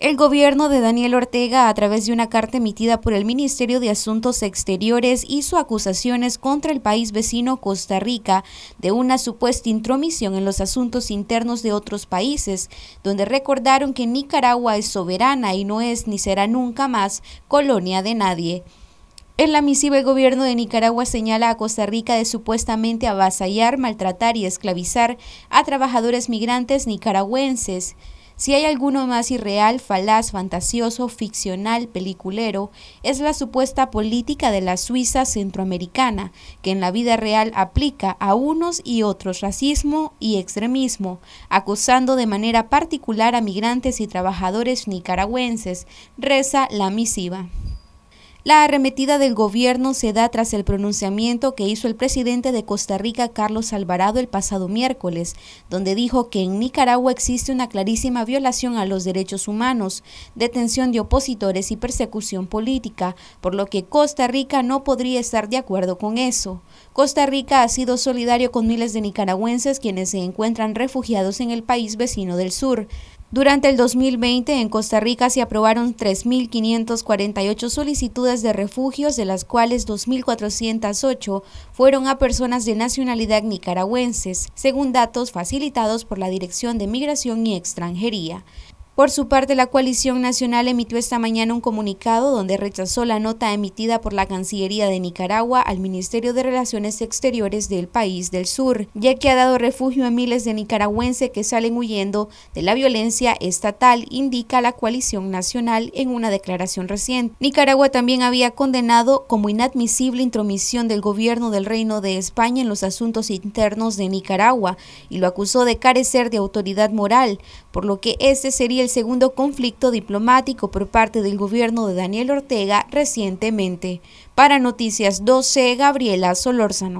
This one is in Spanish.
El gobierno de Daniel Ortega, a través de una carta emitida por el Ministerio de Asuntos Exteriores, hizo acusaciones contra el país vecino Costa Rica de una supuesta intromisión en los asuntos internos de otros países, donde recordaron que Nicaragua es soberana y no es ni será nunca más colonia de nadie. En la misiva el gobierno de Nicaragua señala a Costa Rica de supuestamente avasallar, maltratar y esclavizar a trabajadores migrantes nicaragüenses. Si hay alguno más irreal, falaz, fantasioso, ficcional, peliculero, es la supuesta política de la Suiza centroamericana, que en la vida real aplica a unos y otros racismo y extremismo, acusando de manera particular a migrantes y trabajadores nicaragüenses, reza la misiva. La arremetida del gobierno se da tras el pronunciamiento que hizo el presidente de Costa Rica, Carlos Alvarado, el pasado miércoles, donde dijo que en Nicaragua existe una clarísima violación a los derechos humanos, detención de opositores y persecución política, por lo que Costa Rica no podría estar de acuerdo con eso. Costa Rica ha sido solidario con miles de nicaragüenses quienes se encuentran refugiados en el país vecino del sur. Durante el 2020 en Costa Rica se aprobaron 3.548 solicitudes de refugios, de las cuales 2.408 fueron a personas de nacionalidad nicaragüenses, según datos facilitados por la Dirección de Migración y Extranjería. Por su parte, la coalición nacional emitió esta mañana un comunicado donde rechazó la nota emitida por la Cancillería de Nicaragua al Ministerio de Relaciones Exteriores del país del sur, ya que ha dado refugio a miles de nicaragüenses que salen huyendo de la violencia estatal, indica la coalición nacional en una declaración reciente. Nicaragua también había condenado como inadmisible intromisión del gobierno del Reino de España en los asuntos internos de Nicaragua y lo acusó de carecer de autoridad moral, por lo que este sería el segundo conflicto diplomático por parte del gobierno de Daniel Ortega recientemente. Para Noticias 12, Gabriela Solórzano.